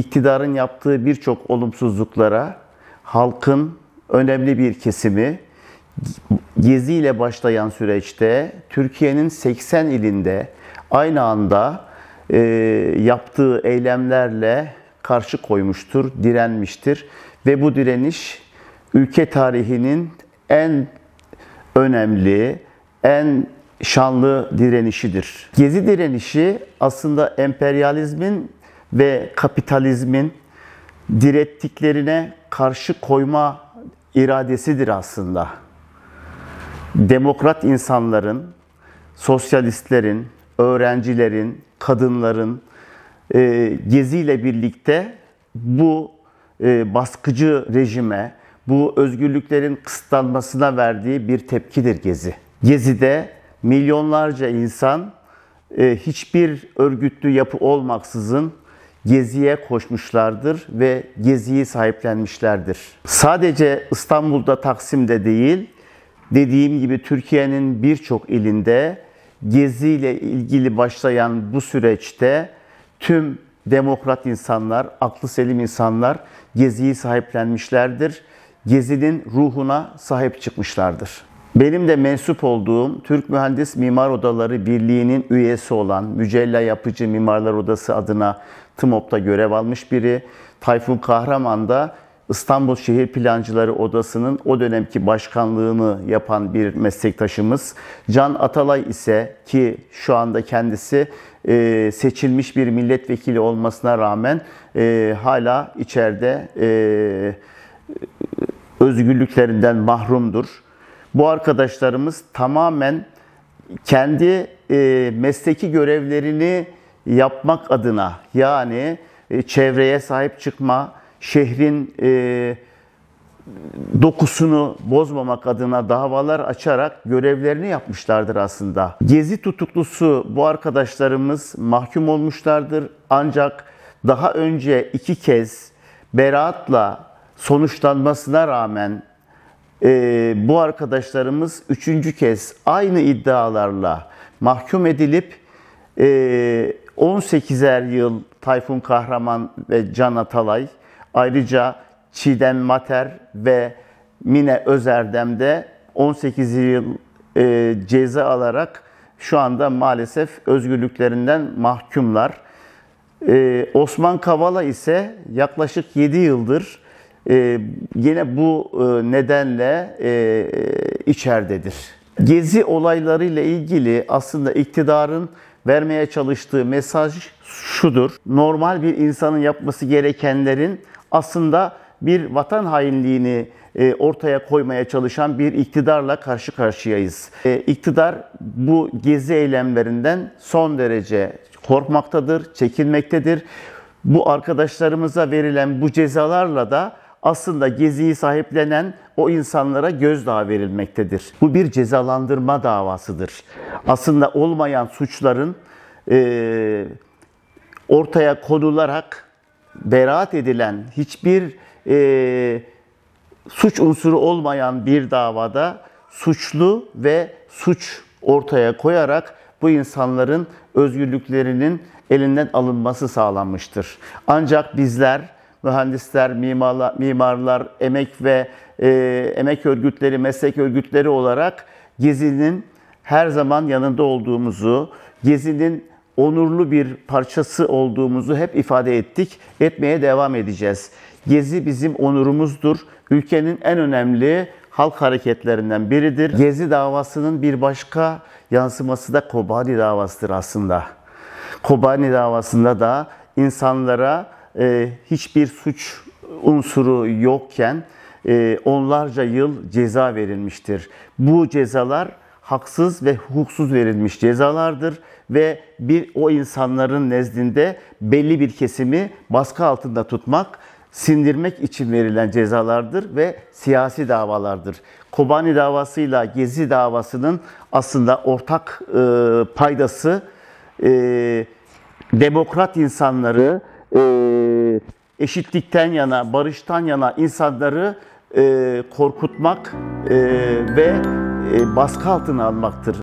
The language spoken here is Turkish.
iktidarın yaptığı birçok olumsuzluklara halkın önemli bir kesimi Gezi ile başlayan süreçte Türkiye'nin 80 ilinde aynı anda e, yaptığı eylemlerle karşı koymuştur, direnmiştir ve bu direniş ülke tarihinin en önemli, en şanlı direnişidir. Gezi direnişi aslında emperyalizmin ve kapitalizmin direttiklerine karşı koyma iradesidir aslında. Demokrat insanların, sosyalistlerin, öğrencilerin, kadınların e, geziyle birlikte bu e, baskıcı rejime, bu özgürlüklerin kısıtlanmasına verdiği bir tepkidir Gezi. Gezi'de milyonlarca insan e, hiçbir örgütlü yapı olmaksızın Gezi'ye koşmuşlardır ve Gezi'yi sahiplenmişlerdir. Sadece İstanbul'da Taksim'de değil, dediğim gibi Türkiye'nin birçok ilinde Gezi ile ilgili başlayan bu süreçte tüm demokrat insanlar, aklı selim insanlar Gezi'yi sahiplenmişlerdir. Gezi'nin ruhuna sahip çıkmışlardır. Benim de mensup olduğum Türk Mühendis Mimar Odaları Birliği'nin üyesi olan Mücella Yapıcı Mimarlar Odası adına TMOP'ta görev almış biri. Tayfun Kahraman da İstanbul Şehir Plancıları Odası'nın o dönemki başkanlığını yapan bir meslektaşımız. Can Atalay ise ki şu anda kendisi e, seçilmiş bir milletvekili olmasına rağmen e, hala içeride e, özgürlüklerinden mahrumdur. Bu arkadaşlarımız tamamen kendi e, mesleki görevlerini yapmak adına yani e, çevreye sahip çıkma, şehrin e, dokusunu bozmamak adına davalar açarak görevlerini yapmışlardır aslında. Gezi tutuklusu bu arkadaşlarımız mahkum olmuşlardır ancak daha önce iki kez beraatla sonuçlanmasına rağmen e, bu arkadaşlarımız üçüncü kez aynı iddialarla mahkum edilip e, 18'er yıl Tayfun Kahraman ve Can Atalay ayrıca Çiğdem Mater ve Mine Özerdem'de 18 yıl e, ceza alarak şu anda maalesef özgürlüklerinden mahkumlar. Ee, Osman Kavala ise yaklaşık 7 yıldır e, yine bu e, nedenle e, e içerdedir. Gezi olaylarıyla ilgili aslında iktidarın vermeye çalıştığı mesaj şudur. Normal bir insanın yapması gerekenlerin aslında bir vatan hainliğini e, ortaya koymaya çalışan bir iktidarla karşı karşıyayız. E, iktidar bu gezi eylemlerinden son derece korkmaktadır, çekinmektedir. Bu arkadaşlarımıza verilen bu cezalarla da aslında Gezi'yi sahiplenen o insanlara gözdağı verilmektedir. Bu bir cezalandırma davasıdır. Aslında olmayan suçların e, ortaya konularak beraat edilen hiçbir e, suç unsuru olmayan bir davada suçlu ve suç ortaya koyarak bu insanların özgürlüklerinin elinden alınması sağlanmıştır. Ancak bizler mühendisler, mimarlar, mimarlar emek ve e, emek örgütleri, meslek örgütleri olarak Gezi'nin her zaman yanında olduğumuzu, Gezi'nin onurlu bir parçası olduğumuzu hep ifade ettik, etmeye devam edeceğiz. Gezi bizim onurumuzdur. Ülkenin en önemli halk hareketlerinden biridir. Gezi davasının bir başka yansıması da Kobani davasıdır aslında. Kobani davasında da insanlara e, hiçbir suç unsuru yokken e, onlarca yıl ceza verilmiştir. Bu cezalar haksız ve hukuksuz verilmiş cezalardır ve bir o insanların nezdinde belli bir kesimi baskı altında tutmak, sindirmek için verilen cezalardır ve siyasi davalardır. Kobani davasıyla Gezi davasının aslında ortak e, paydası e, demokrat insanları e, eşitlikten yana, barıştan yana insanları e, korkutmak e, ve e, baskı altına almaktır.